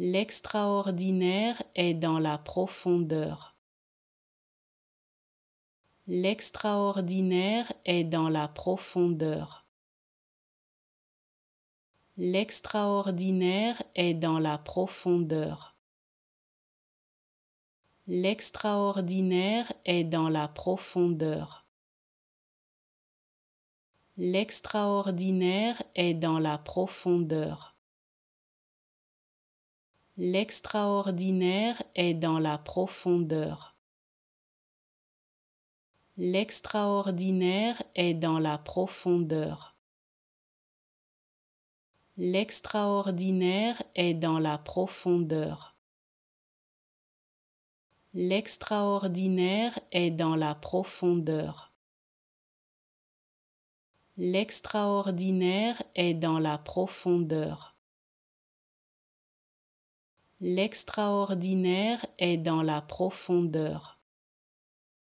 L'extraordinaire est dans la profondeur. L'extraordinaire est dans la profondeur. L'extraordinaire est dans la profondeur. L'extraordinaire est dans la profondeur. L'extraordinaire est dans la profondeur. L'extraordinaire est dans la profondeur. L'extraordinaire est dans la profondeur. L'extraordinaire est dans la profondeur. L'extraordinaire est dans la profondeur. L'extraordinaire est dans la profondeur. L'extraordinaire est dans la profondeur.